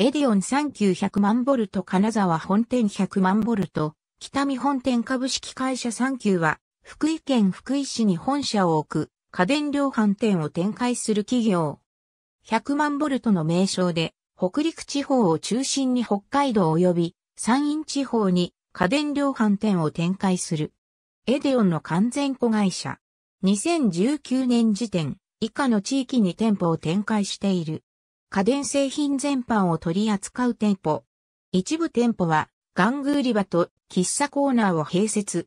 エディオン3900万ボルト金沢本店100万ボルト、北見本店株式会社サンキューは、福井県福井市に本社を置く家電量販店を展開する企業。100万ボルトの名称で、北陸地方を中心に北海道及び山陰地方に家電量販店を展開する。エディオンの完全子会社。2019年時点、以下の地域に店舗を展開している。家電製品全般を取り扱う店舗。一部店舗は、玩具売り場と喫茶コーナーを併設。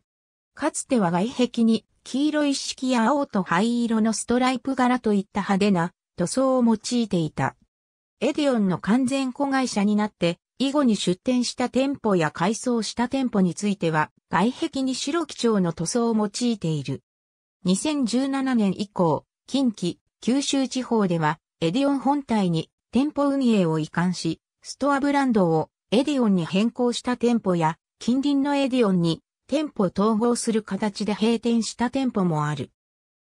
かつては外壁に黄色一式や青と灰色のストライプ柄といった派手な塗装を用いていた。エディオンの完全子会社になって、以後に出店した店舗や改装した店舗については、外壁に白基調の塗装を用いている。2017年以降、近畿、九州地方では、エディオン本体に店舗運営を移管し、ストアブランドをエディオンに変更した店舗や、近隣のエディオンに店舗統合する形で閉店した店舗もある。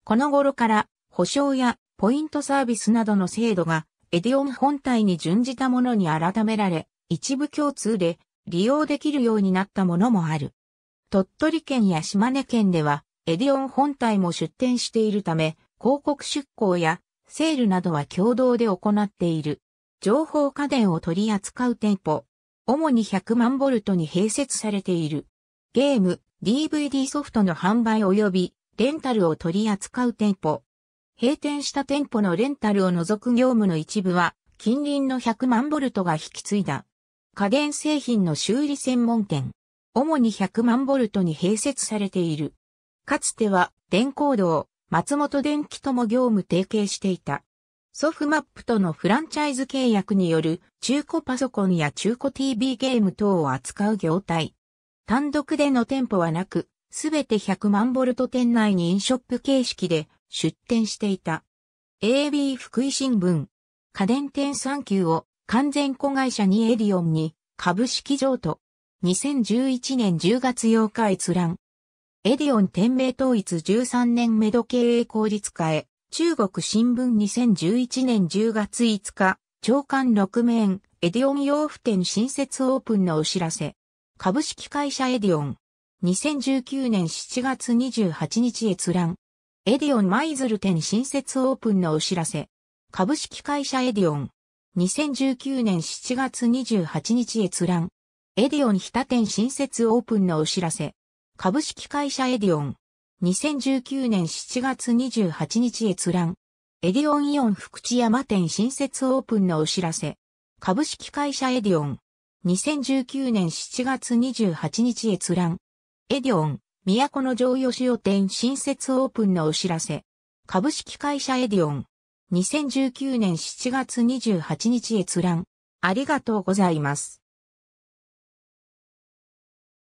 この頃から保証やポイントサービスなどの制度がエディオン本体に準じたものに改められ、一部共通で利用できるようになったものもある。鳥取県や島根県ではエディオン本体も出店しているため、広告出稿やセールなどは共同で行っている。情報家電を取り扱う店舗。主に100万ボルトに併設されている。ゲーム、DVD ソフトの販売及びレンタルを取り扱う店舗。閉店した店舗のレンタルを除く業務の一部は近隣の100万ボルトが引き継いだ。家電製品の修理専門店。主に100万ボルトに併設されている。かつては電光道、松本電機とも業務提携していた。ソフマップとのフランチャイズ契約による中古パソコンや中古 TV ゲーム等を扱う業態。単独での店舗はなく、すべて100万ボルト店内にインショップ形式で出店していた。AB 福井新聞。家電店3級を完全子会社にエディオンに株式譲渡。2011年10月8日閲覧。エディオン天命統一13年目処経営効率化へ、中国新聞2011年10月5日、長官6面、エディオン洋服店新設オープンのお知らせ。株式会社エディオン。2019年7月28日閲覧。エディオン舞鶴店新設オープンのお知らせ。株式会社エディオン。2019年7月28日閲覧。エディオン日田店新設オープンのお知らせ。株式会社エディオン。2019年7月28日閲覧。エディオンイオン福知山店新設オープンのお知らせ。株式会社エディオン。2019年7月28日閲覧。エディオン、都城吉尾店新設オープンのお知らせ。株式会社エディオン。2019年7月28日閲覧。ありがとうございます。